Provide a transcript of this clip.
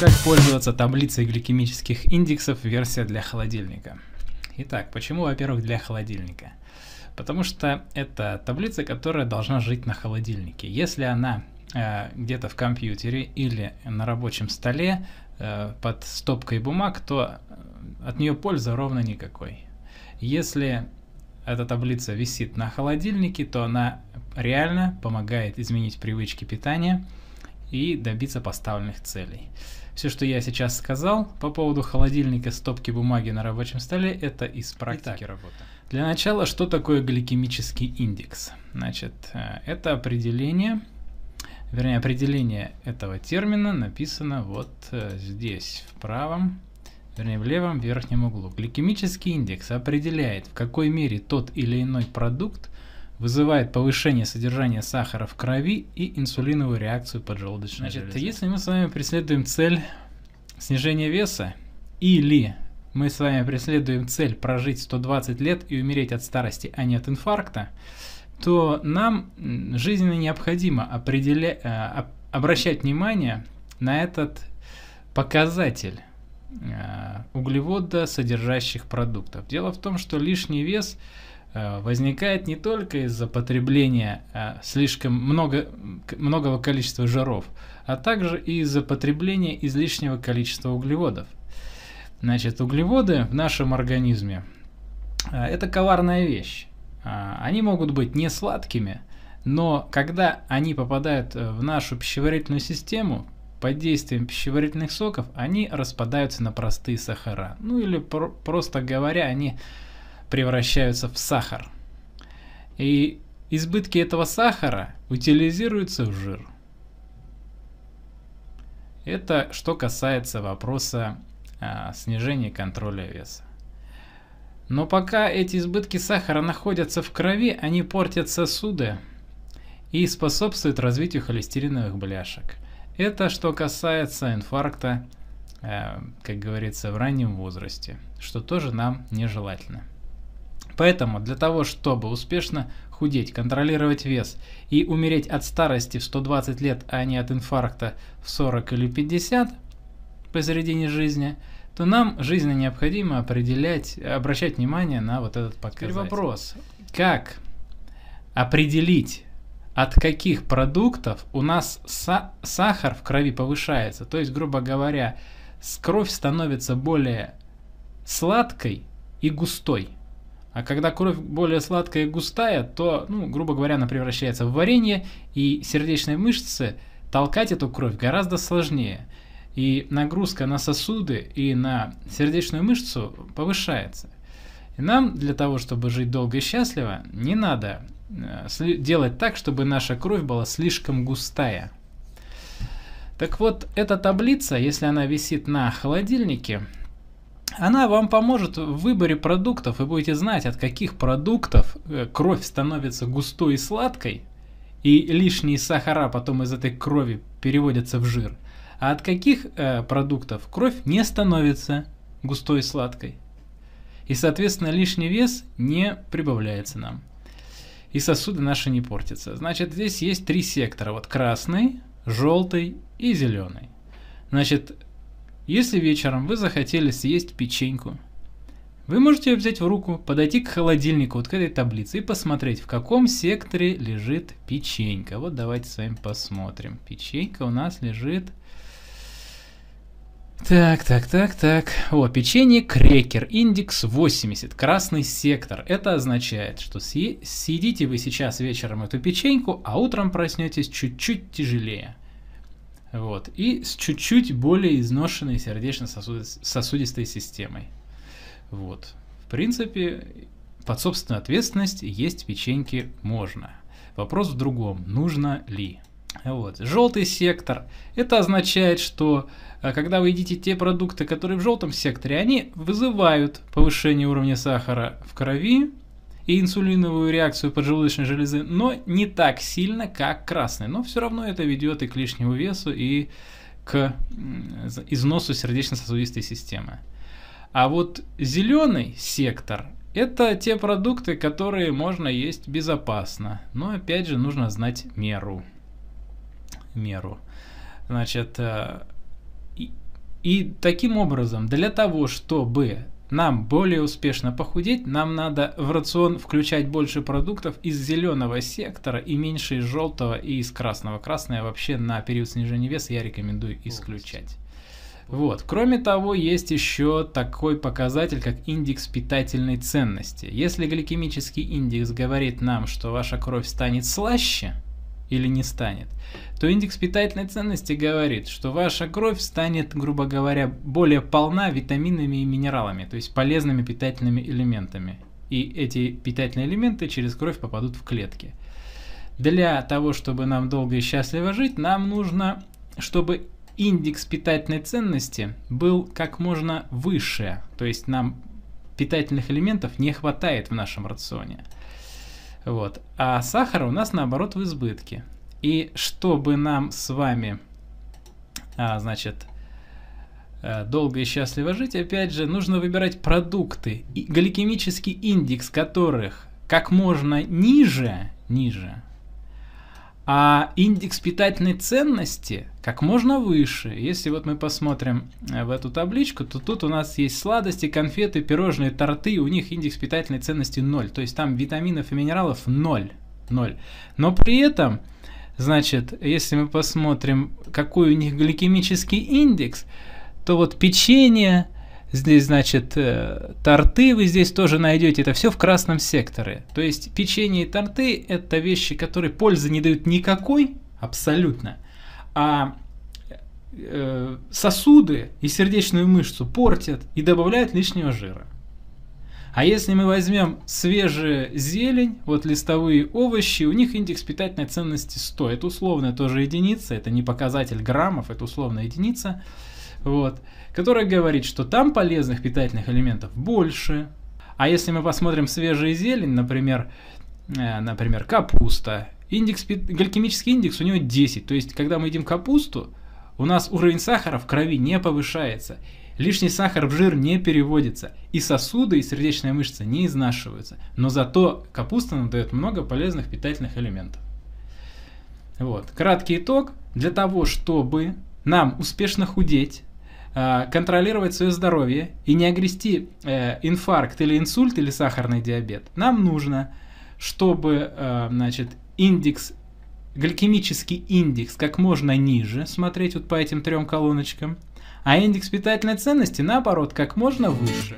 Как пользоваться таблицей гликемических индексов версия для холодильника. Итак, почему, во-первых, для холодильника? Потому что это таблица, которая должна жить на холодильнике. Если она э, где-то в компьютере или на рабочем столе э, под стопкой бумаг, то э, от нее пользы ровно никакой. Если эта таблица висит на холодильнике, то она реально помогает изменить привычки питания – и добиться поставленных целей. Все, что я сейчас сказал по поводу холодильника стопки бумаги на рабочем столе, это из практики Итак, работы. Для начала, что такое гликемический индекс? Значит, э, это определение, вернее, определение этого термина написано вот э, здесь, в правом, вернее, в левом верхнем углу. Гликемический индекс определяет, в какой мере тот или иной продукт – вызывает повышение содержания сахара в крови и инсулиновую реакцию поджелудочной Значит, железы. если мы с вами преследуем цель снижения веса или мы с вами преследуем цель прожить 120 лет и умереть от старости, а не от инфаркта, то нам жизненно необходимо определя... Э, обращать внимание на этот показатель э, углевода содержащих продуктов. Дело в том, что лишний вес Э, возникает не только из-за потребления э, слишком много, многого количества жиров, а также и из-за потребления излишнего количества углеводов. Значит, углеводы в нашем организме э, – это коварная вещь. Они могут быть не сладкими, но когда они попадают в нашу пищеварительную систему, под действием пищеварительных соков они распадаются на простые сахара. Ну или про просто говоря, они превращаются в сахар. И избытки этого сахара утилизируются в жир. Это что касается вопроса а, снижения контроля веса. Но пока эти избытки сахара находятся в крови, они портят сосуды и способствуют развитию холестериновых бляшек. Это что касается инфаркта, э, как говорится, в раннем возрасте, что тоже нам нежелательно. Поэтому для того, чтобы успешно худеть, контролировать вес и умереть от старости в 120 лет, а не от инфаркта в 40 или 50 посередине жизни, то нам жизненно необходимо определять, обращать внимание на вот этот показатель. Теперь вопрос, как определить, от каких продуктов у нас са сахар в крови повышается. То есть, грубо говоря, кровь становится более сладкой и густой. А когда кровь более сладкая и густая, то, ну, грубо говоря, она превращается в варенье, и сердечные мышцы толкать эту кровь гораздо сложнее. И нагрузка на сосуды и на сердечную мышцу повышается. И нам для того, чтобы жить долго и счастливо, не надо э, делать так, чтобы наша кровь была слишком густая. Так вот, эта таблица, если она висит на холодильнике, она вам поможет в выборе продуктов. Вы будете знать, от каких продуктов э, кровь становится густой и сладкой, и лишние сахара потом из этой крови переводятся в жир, а от каких э, продуктов кровь не становится густой и сладкой. И, соответственно, лишний вес не прибавляется нам. И сосуды наши не портятся. Значит, здесь есть три сектора. Вот красный, желтый и зеленый. Значит, если вечером вы захотели съесть печеньку, вы можете ее взять в руку, подойти к холодильнику, вот к этой таблице, и посмотреть, в каком секторе лежит печенька. Вот давайте с вами посмотрим. Печенька у нас лежит... Так, так, так, так. О, печенье крекер, индекс 80, красный сектор. Это означает, что съедите вы сейчас вечером эту печеньку, а утром проснетесь чуть-чуть тяжелее. Вот. И с чуть-чуть более изношенной сердечно-сосудистой системой. Вот. В принципе, под собственную ответственность есть печеньки можно. Вопрос в другом, нужно ли. Вот. Желтый сектор. Это означает, что а, когда вы едите те продукты, которые в желтом секторе, они вызывают повышение уровня сахара в крови, и инсулиновую реакцию поджелудочной железы, но не так сильно, как красный. Но все равно это ведет и к лишнему весу, и к износу сердечно-сосудистой системы. А вот зеленый сектор – это те продукты, которые можно есть безопасно. Но опять же нужно знать меру. Меру. Значит, э, и, и таким образом, для того, чтобы нам более успешно похудеть, нам надо в рацион включать больше продуктов из зеленого сектора и меньше из желтого и из красного. Красное вообще на период снижения веса я рекомендую исключать. Вот. Кроме того, есть еще такой показатель, как индекс питательной ценности. Если гликемический индекс говорит нам, что ваша кровь станет слаще, или не станет, то индекс питательной ценности говорит, что ваша кровь станет, грубо говоря, более полна витаминами и минералами, то есть полезными питательными элементами. И эти питательные элементы через кровь попадут в клетки. Для того, чтобы нам долго и счастливо жить, нам нужно, чтобы индекс питательной ценности был как можно выше, то есть нам питательных элементов не хватает в нашем рационе. Вот. А сахара у нас наоборот в избытке. И чтобы нам с вами, а, значит, э, долго и счастливо жить, опять же, нужно выбирать продукты, гликемический индекс которых как можно ниже, ниже, а индекс питательной ценности как можно выше. Если вот мы посмотрим э, в эту табличку, то тут у нас есть сладости, конфеты, пирожные, торты, у них индекс питательной ценности 0, то есть там витаминов и минералов 0. 0. Но при этом, значит, если мы посмотрим, какой у них гликемический индекс, то вот печенье, Здесь, значит, э, торты вы здесь тоже найдете. Это все в красном секторе. То есть печенье и торты – это вещи, которые пользы не дают никакой, абсолютно. А э, сосуды и сердечную мышцу портят и добавляют лишнего жира. А если мы возьмем свежую зелень, вот листовые овощи, у них индекс питательной ценности 100. Это условная тоже единица, это не показатель граммов, это условная единица вот, которая говорит, что там полезных питательных элементов больше. А если мы посмотрим свежие зелень, например, э, например капуста, индекс, гликемический индекс у него 10. То есть, когда мы едим капусту, у нас уровень сахара в крови не повышается. Лишний сахар в жир не переводится, и сосуды, и сердечная мышца не изнашиваются. Но зато капуста нам дает много полезных питательных элементов. Вот. Краткий итог. Для того, чтобы нам успешно худеть, Э, контролировать свое здоровье и не огрести э, инфаркт или инсульт или сахарный диабет, нам нужно, чтобы э, значит, индекс гликемический индекс как можно ниже, смотреть вот по этим трем колоночкам, а индекс питательной ценности, наоборот, как можно выше.